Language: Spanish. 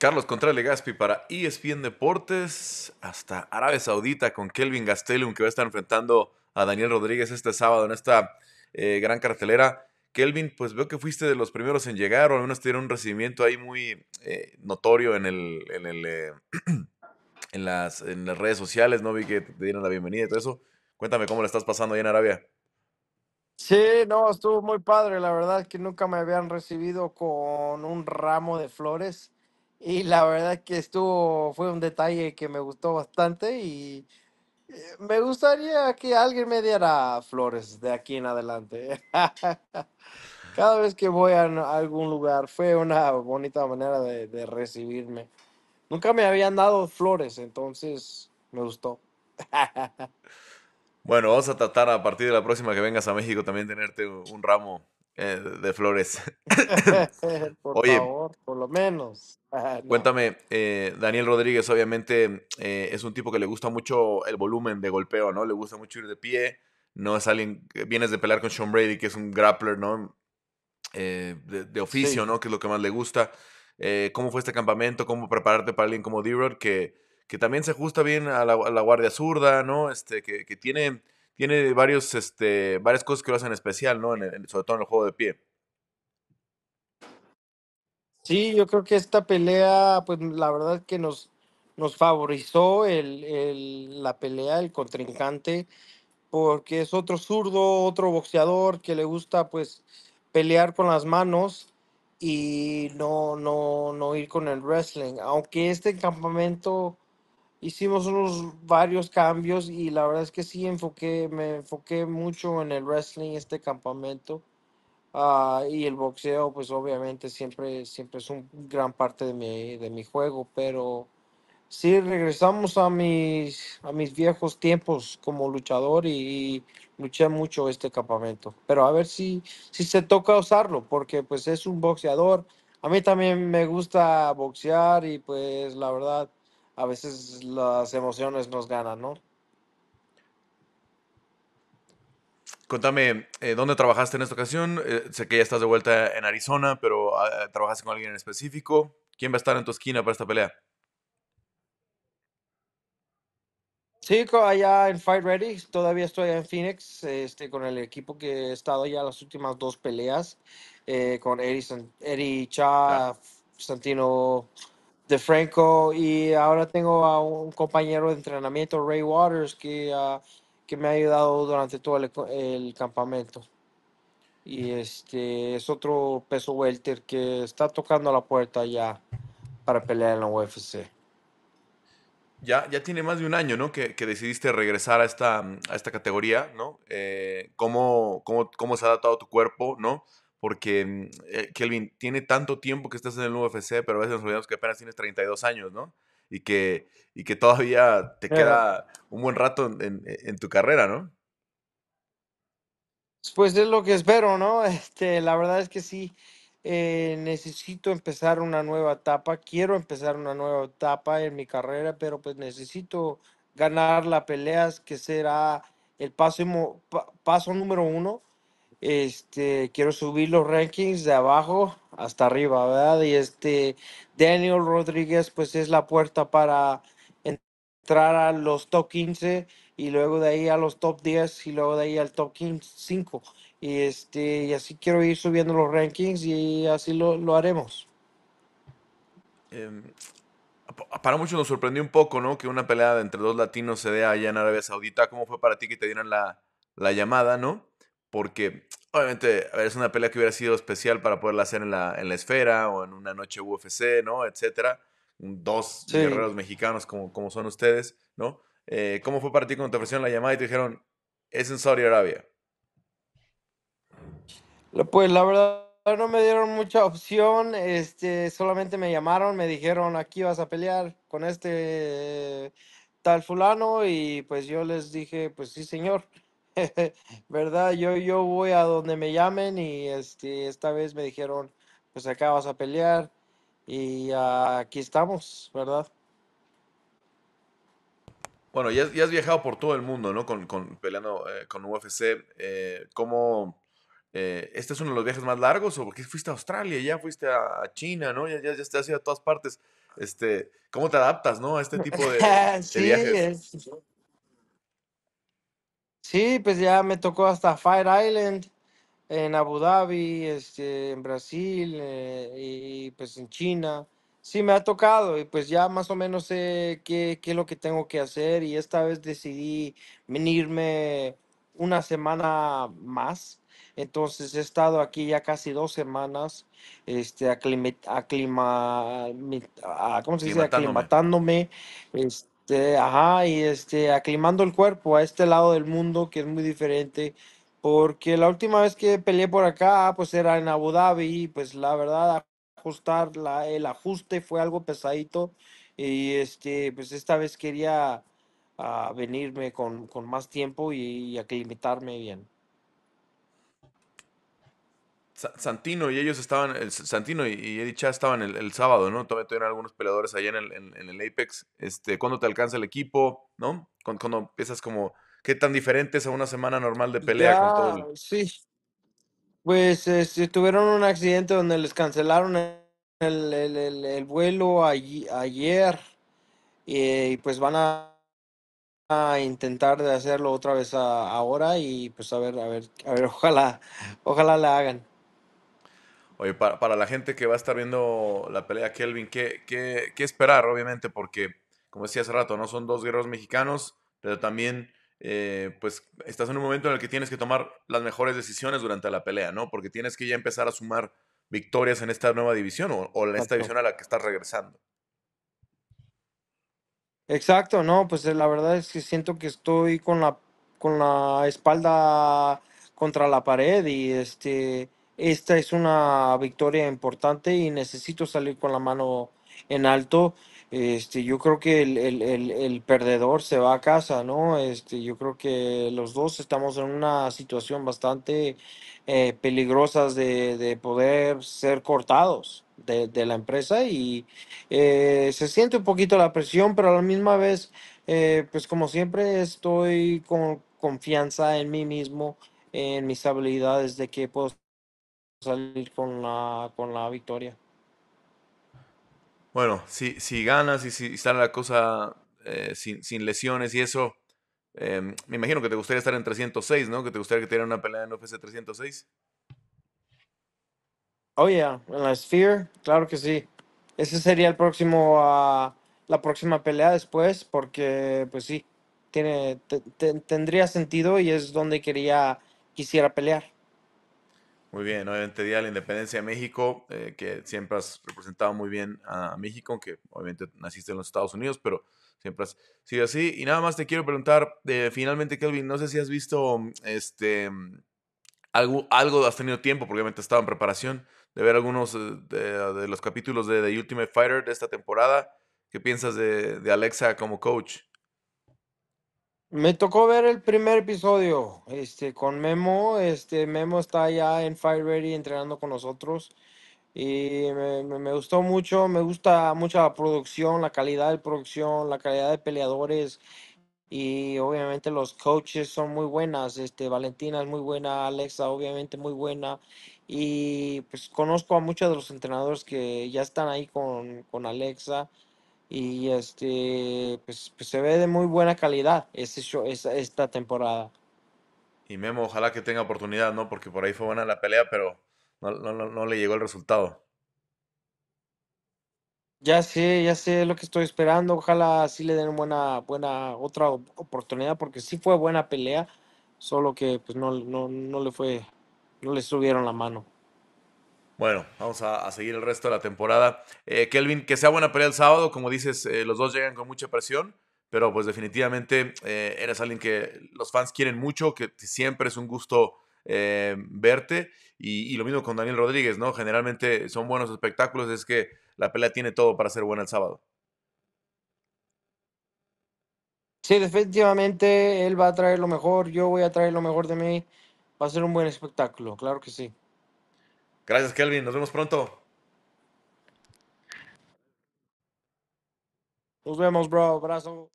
Carlos Contreras Gaspi para ESPN Deportes hasta Arabia Saudita con Kelvin Gastelum que va a estar enfrentando a Daniel Rodríguez este sábado en esta eh, gran cartelera. Kelvin, pues veo que fuiste de los primeros en llegar o al menos tuvieron un recibimiento ahí muy eh, notorio en, el, en, eh, las, las redes sociales, ¿no? Vi que te dieron la bienvenida y todo eso. Cuéntame cómo le estás pasando ahí en Arabia. Sí, no, estuvo muy padre. La verdad que nunca me habían recibido con un ramo de flores. Y la verdad que estuvo, fue un detalle que me gustó bastante y eh, me gustaría que alguien me diera flores de aquí en adelante. Cada vez que voy a algún lugar fue una bonita manera de, de recibirme. Nunca me habían dado flores, entonces me gustó. Bueno, vamos a tratar a partir de la próxima que vengas a México también tenerte un ramo eh, de flores. por favor, por lo menos. Ah, cuéntame, eh, Daniel Rodríguez obviamente eh, es un tipo que le gusta mucho el volumen de golpeo, ¿no? Le gusta mucho ir de pie, no es alguien, vienes de pelear con Sean Brady, que es un grappler, ¿no? De, oficio, ¿no? Que es lo que más le gusta. ¿Cómo fue este campamento? ¿Cómo prepararte para alguien como d que, que también se ajusta bien a la, guardia zurda, ¿no? Este, que, que tiene tiene varios, este, varias cosas que lo hacen especial, ¿no? En sobre todo en el juego de pie. Sí, yo creo que esta pelea, pues la verdad que nos, nos favorizó el, la pelea, el contrincante, porque es otro zurdo, otro boxeador que le gusta pues pelear con las manos y no, no, no ir con el wrestling. Aunque este campamento hicimos unos varios cambios y la verdad es que sí enfoqué, me enfoqué mucho en el wrestling, este campamento. Ah, y el boxeo, pues obviamente siempre, siempre es un gran parte de mi, de mi juego, pero sí regresamos a mis, a mis viejos tiempos como luchador y, y, luché mucho este campamento. Pero a ver si, si se toca usarlo, porque pues es un boxeador. A mí también me gusta boxear y pues la verdad a veces las emociones nos ganan, ¿no? Contame, eh, ¿dónde trabajaste en esta ocasión? Eh, sé que ya estás de vuelta en Arizona, pero ah, ¿trabajaste con alguien en específico? ¿Quién va a estar en tu esquina para esta pelea? Sí, allá en Fight Ready, todavía estoy en Phoenix, este, con el equipo que he estado ya las últimas dos peleas, eh, con Eddie, Cha, Santino de Franco y ahora tengo a un compañero de entrenamiento, Ray Waters, que, ah, que me ha ayudado durante todo el, campamento. Y este es otro peso welter que está tocando la puerta ya para pelear en la UFC. Ya, ya tiene más de un año, ¿no? Que, decidiste regresar a esta, a esta categoría, ¿no? Eh, ¿cómo, cómo se ha adaptado tu cuerpo, ¿no? porque mm, eh, Kelvin tiene tanto tiempo que estás en el UFC, pero a veces nos olvidamos que apenas tienes 32 años, ¿no? Y que, y que todavía te queda un buen rato en, tu carrera, ¿no? Pues es lo que espero, ¿no? Este, la verdad es que sí, eh, necesito empezar una nueva etapa, quiero empezar una nueva etapa en mi carrera, pero pues necesito ganar la peleas que será el paso, paso número uno este, quiero subir los rankings de abajo hasta arriba, ¿verdad? Y este, Daniel Rodríguez, pues es la puerta para entrar a los top 15 y luego de ahí a los top 10 y luego de ahí al top 5. Y, este, y así quiero ir subiendo los rankings y así lo, haremos. Em, para muchos nos sorprendió un poco, ¿no? Que una pelea entre dos latinos se dé allá en Arabia Saudita. ¿Cómo fue para ti que te dieran la llamada, no? porque obviamente es una pelea que hubiera sido especial para poderla hacer en la, esfera o en una noche UFC, ¿no? Etcétera. Dos guerreros mexicanos como, como son ustedes, ¿no? Eh, ¿Cómo fue para ti cuando te ofrecieron la llamada y te dijeron, es en Saudi Arabia? Pues la verdad no me dieron mucha opción, este, solamente me llamaron, me dijeron, aquí vas a pelear con este tal fulano y pues yo les dije, pues sí señor. ¿verdad? Yo, yo voy a donde me llamen y este, esta vez me dijeron, pues acá vas a pelear y aquí estamos, ¿verdad? Bueno, ya, ya, has viajado por todo el mundo, ¿no? Con, peleando eh, con UFC. Eh, ¿Cómo? Eh, ¿Este es uno de los viajes más largos o porque fuiste a Australia, ya fuiste a, China, ¿no? Ya, ya, has ido a todas partes. Este, ¿Cómo te adaptas, no? A este tipo de, viajes. Sí, pues ya me tocó hasta Fire Island en Abu Dhabi, este, en Brasil eh, y, pues en China. Sí, me ha tocado y pues ya más o menos sé qué, es lo que tengo que hacer y esta vez decidí venirme una semana más. Entonces he estado aquí ya casi dos semanas, este, ah, aclimatándome. Este, este, ajá, y este, aclimando el cuerpo a este lado del mundo que es muy diferente. Porque la última vez que peleé por acá, pues era en Abu Dhabi, y pues la verdad, ajustar, la, el ajuste fue algo pesadito. Y este, pues esta vez quería ah, venirme con, con, más tiempo y, aclimitarme bien. Santino y ellos estaban, el, Santino y, Eddie Chá estaban el, sábado, ¿no? Todavía tuvieron algunos peleadores allá en el, en, el Apex. Este, ¿Cuándo te alcanza el equipo, no? Cuando, empiezas como, ¿qué tan diferentes a una semana normal de pelea Sí, pues este, tuvieron un accidente donde les cancelaron el, vuelo allí, ayer eh, y, pues van a intentar de hacerlo otra vez ahora y pues a ver, a ver, a ver, ojalá, ojalá la hagan. Oye, para, la gente que va a estar viendo la pelea, Kelvin, ¿qué, esperar? Obviamente, porque, como decía hace rato, no son dos guerreros mexicanos, pero también, eh, pues, estás en un momento en el que tienes que tomar las mejores decisiones durante la pelea, ¿no? Porque tienes que ya empezar a sumar victorias en esta nueva división o, en esta división a la que estás regresando. Exacto, no, pues eh, la verdad es que siento que estoy con la, con la espalda contra la pared y este esta es una victoria importante y necesito salir con la mano en alto. Este, yo creo que el, perdedor se va a casa, ¿no? Este, yo creo que los dos estamos en una situación bastante eh, peligrosa de, poder ser cortados de, la empresa y eh, se siente un poquito la presión, pero a la misma vez, eh, pues como siempre, estoy con confianza en mí mismo, en mis habilidades de que puedo salir con la, con la victoria. Bueno, si, si ganas y si sale la cosa eh, sin, lesiones y eso, em, me imagino que te gustaría estar en 306, ¿no? Que te gustaría que te una pelea en UFC 306. Oh, yeah, en la Sphere, claro que sí. Ese sería el próximo, ah, la próxima pelea después, porque, pues sí, tiene, tendría sentido y es donde quería, quisiera pelear. Muy bien, obviamente Día de la Independencia de México, eh, que siempre has representado muy bien a México, aunque obviamente naciste en los Estados Unidos, pero siempre has sido así. Y nada más te quiero preguntar, eh, finalmente, Kelvin, no sé si has visto este algo, algo has tenido tiempo, porque obviamente estaba en preparación, de ver algunos eh, de, los capítulos de The Ultimate Fighter de esta temporada. ¿Qué piensas de Alexa como coach? Me tocó ver el primer episodio, este, con Memo, este, Memo está ya en Fire Ready entrenando con nosotros y me, gustó mucho, me gusta mucho la producción, la calidad de producción, la calidad de peleadores y obviamente los coaches son muy buenas, este, Valentina es muy buena, Alexa obviamente muy buena y pues conozco a muchos de los entrenadores que ya están ahí con, con Alexa y este pues, pues, se ve de muy buena calidad ese esa, esta temporada. Y Memo, ojalá que tenga oportunidad, ¿no? Porque por ahí fue buena la pelea, pero no, le llegó el resultado. Ya sé, ya sé lo que estoy esperando. Ojalá sí le den buena, buena otra oportunidad, porque sí fue buena pelea, solo que pues no, no, no le fue, no le subieron la mano. Bueno, vamos a, seguir el resto de la temporada. Eh, Kelvin, que sea buena pelea el sábado. Como dices, eh, los dos llegan con mucha presión, pero pues definitivamente eh, eres alguien que los fans quieren mucho, que siempre es un gusto verte. Y, y, lo mismo con Daniel Rodríguez, ¿no? Generalmente son buenos espectáculos, es que la pelea tiene todo para ser buena el sábado. Sí, definitivamente él va a traer lo mejor, yo voy a traer lo mejor de mí. Va a ser un buen espectáculo, claro que sí. Gracias, Kelvin. Nos vemos pronto. Nos vemos, bro. Abrazo.